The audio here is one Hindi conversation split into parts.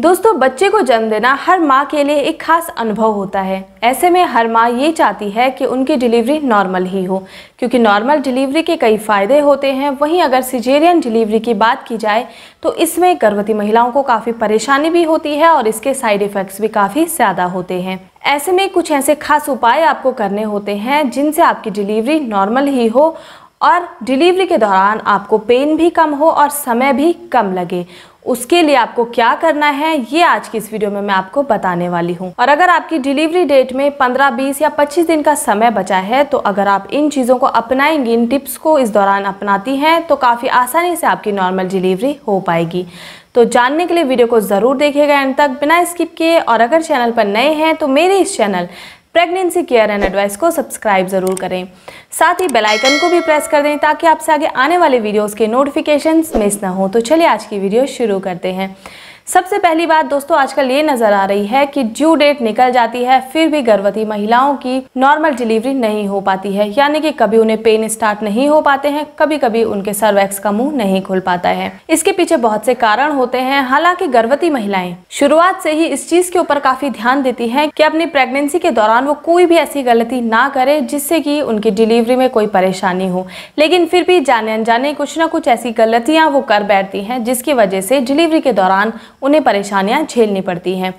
दोस्तों बच्चे को जन्म देना हर माँ के लिए एक खास अनुभव होता है ऐसे में हर माँ ये चाहती है कि उनकी डिलीवरी नॉर्मल ही हो क्योंकि नॉर्मल डिलीवरी के कई फ़ायदे होते हैं वहीं अगर सिजेरियन डिलीवरी की बात की जाए तो इसमें गर्भवती महिलाओं को काफ़ी परेशानी भी होती है और इसके साइड इफ़ेक्ट्स भी काफ़ी ज़्यादा होते हैं ऐसे में कुछ ऐसे खास उपाय आपको करने होते हैं जिनसे आपकी डिलीवरी नॉर्मल ही हो और डिलीवरी के दौरान आपको पेन भी कम हो और समय भी कम लगे उसके लिए आपको क्या करना है ये आज की इस वीडियो में मैं आपको बताने वाली हूँ और अगर आपकी डिलीवरी डेट में 15, 20 या 25 दिन का समय बचा है तो अगर आप इन चीज़ों को अपनाएंगी इन टिप्स को इस दौरान अपनाती हैं तो काफ़ी आसानी से आपकी नॉर्मल डिलीवरी हो पाएगी तो जानने के लिए वीडियो को ज़रूर देखेगा एंड तक बिना स्किप किए और अगर चैनल पर नए हैं तो मेरे इस channel pregnancy care and advice को सब्सक्राइब जरूर करें साथ ही बेल आइकन को भी प्रेस कर दें ताकि आपसे आगे आने वाले वीडियोस के नोटिफिकेशंस मिस ना हो तो चलिए आज की वीडियो शुरू करते हैं सबसे पहली बात दोस्तों आजकल ये नजर आ रही है कि ड्यू डेट निकल जाती है फिर भी गर्भवती महिलाओं की नॉर्मल डिलीवरी नहीं हो पाती है यानी कि कभी उन्हें पेन स्टार्ट नहीं हो पाते हैं कभी कभी उनके सर्वेक्स का मुंह नहीं खुल पाता है इसके पीछे बहुत से कारण होते हैं हालांकि गर्भवती महिलाएं शुरुआत से ही इस चीज के ऊपर काफी ध्यान देती है की अपनी प्रेगनेंसी के दौरान वो कोई भी ऐसी गलती ना करे जिससे की उनकी डिलीवरी में कोई परेशानी हो लेकिन फिर भी जाने अनजाने कुछ ना कुछ ऐसी गलतियाँ वो कर बैठती है जिसकी वजह से डिलीवरी के दौरान उन्हें परेशानियाँ झेलनी पड़ती हैं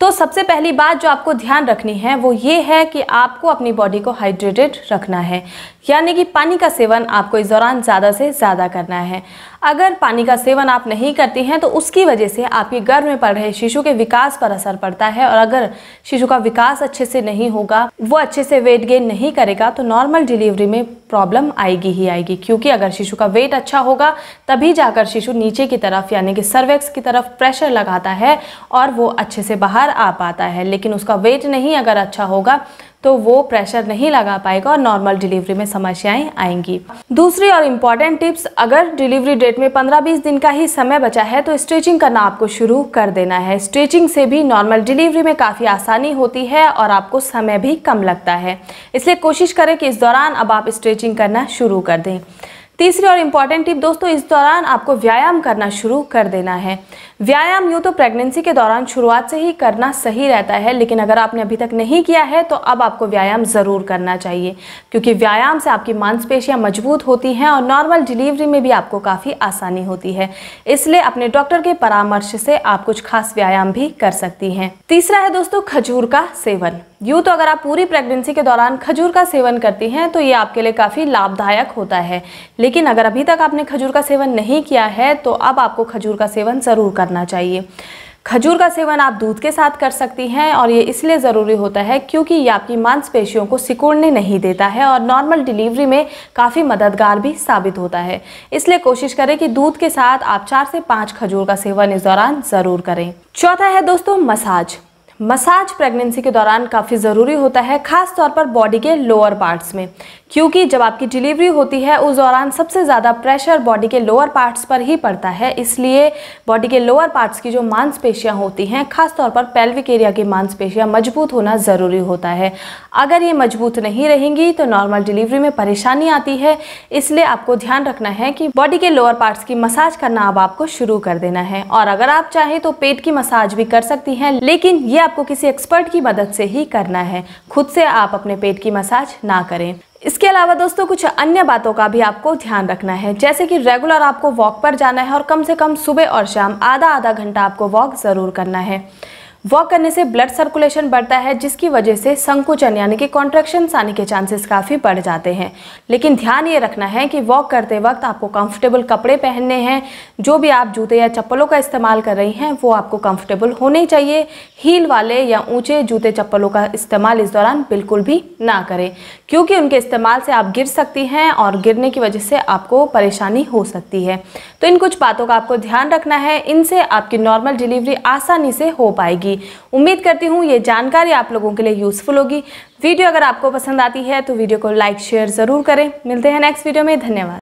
तो सबसे पहली बात जो आपको ध्यान रखनी है वो ये है कि आपको अपनी बॉडी को हाइड्रेटेड रखना है यानी कि पानी का सेवन आपको इस दौरान ज़्यादा से ज़्यादा करना है अगर पानी का सेवन आप नहीं करती हैं तो उसकी वजह से आपके गर्भ में पड़ रहे शिशु के विकास पर असर पड़ता है और अगर शिशु का विकास अच्छे से नहीं होगा वो अच्छे से वेट गेन नहीं करेगा तो नॉर्मल डिलीवरी में प्रॉब्लम आएगी ही आएगी क्योंकि अगर शिशु का वेट अच्छा होगा तभी जाकर शिशु नीचे की तरफ यानी कि सर्वेक्स की तरफ प्रेशर लगाता है और वो अच्छे से बाहर आ पाता है लेकिन उसका वेट नहीं अगर अच्छा होगा तो वो प्रेशर नहीं लगा पाएगा और नॉर्मल डिलीवरी में समस्याएं आएंगी दूसरी और इम्पॉर्टेंट टिप्स अगर डिलीवरी डेट में 15-20 दिन का ही समय बचा है तो स्ट्रेचिंग करना आपको शुरू कर देना है स्ट्रेचिंग से भी नॉर्मल डिलीवरी में काफ़ी आसानी होती है और आपको समय भी कम लगता है इसलिए कोशिश करें कि इस दौरान अब आप स्ट्रेचिंग करना शुरू कर दें तीसरी और इम्पॉर्टेंट टिप दोस्तों इस दौरान आपको व्यायाम करना शुरू कर देना है व्यायाम यूँ तो प्रेगनेंसी के दौरान शुरुआत से ही करना सही रहता है लेकिन अगर आपने अभी तक नहीं किया है तो अब आपको व्यायाम ज़रूर करना चाहिए क्योंकि व्यायाम से आपकी मांसपेशियाँ मजबूत होती हैं और नॉर्मल डिलीवरी में भी आपको काफ़ी आसानी होती है इसलिए अपने डॉक्टर के परामर्श से आप कुछ खास व्यायाम भी कर सकती हैं तीसरा है दोस्तों खजूर का सेवन यूँ तो अगर आप पूरी प्रेगनेंसी के दौरान खजूर का सेवन करती हैं तो ये आपके लिए काफ़ी लाभदायक होता है लेकिन अगर अभी तक आपने खजूर का सेवन नहीं किया है तो अब आपको खजूर का सेवन ज़रूर करना चाहिए खजूर का सेवन आप दूध के साथ कर सकती हैं और ये इसलिए ज़रूरी होता है क्योंकि ये आपकी मांसपेशियों को सिकुड़ने नहीं देता है और नॉर्मल डिलीवरी में काफ़ी मददगार भी साबित होता है इसलिए कोशिश करें कि दूध के साथ आप चार से पाँच खजूर का सेवन इस दौरान ज़रूर करें चौथा है दोस्तों मसाज मसाज प्रेगनेंसी के दौरान काफ़ी ज़रूरी होता है खास तौर पर बॉडी के लोअर पार्ट्स में क्योंकि जब आपकी डिलीवरी होती है उस दौरान सबसे ज़्यादा प्रेशर बॉडी के लोअर पार्ट्स पर ही पड़ता है इसलिए बॉडी के लोअर पार्ट्स की जो मांसपेशियाँ होती हैं खासतौर पर पेल्विक एरिया की मांसपेशियाँ मजबूत होना ज़रूरी होता है अगर ये मजबूत नहीं रहेंगी तो नॉर्मल डिलीवरी में परेशानी आती है इसलिए आपको ध्यान रखना है कि बॉडी के लोअर पार्ट्स की मसाज करना अब आपको शुरू कर देना है और अगर आप चाहें तो पेट की मसाज भी कर सकती हैं लेकिन ये आपको किसी एक्सपर्ट की मदद से ही करना है खुद से आप अपने पेट की मसाज ना करें इसके अलावा दोस्तों कुछ अन्य बातों का भी आपको ध्यान रखना है जैसे कि रेगुलर आपको वॉक पर जाना है और कम से कम सुबह और शाम आधा आधा घंटा आपको वॉक ज़रूर करना है वॉक करने से ब्लड सर्कुलेशन बढ़ता है जिसकी वजह से संकुचन यानी कि कॉन्ट्रेक्शंस आने के चांसेस काफ़ी बढ़ जाते हैं लेकिन ध्यान ये रखना है कि वॉक करते वक्त आपको कंफर्टेबल कपड़े पहनने हैं जो भी आप जूते या चप्पलों का इस्तेमाल कर रही हैं वो आपको कंफर्टेबल होने चाहिए हील वाले या ऊंचे जूते चप्पलों का इस्तेमाल इस दौरान बिल्कुल भी ना करें क्योंकि उनके इस्तेमाल से आप गिर सकती हैं और गिरने की वजह से आपको परेशानी हो सकती है तो इन कुछ बातों का आपको ध्यान रखना है इनसे आपकी नॉर्मल डिलीवरी आसानी से हो पाएगी उम्मीद करती हूँ ये जानकारी आप लोगों के लिए यूज़फुल होगी वीडियो अगर आपको पसंद आती है तो वीडियो को लाइक शेयर ज़रूर करें मिलते हैं नेक्स्ट वीडियो में धन्यवाद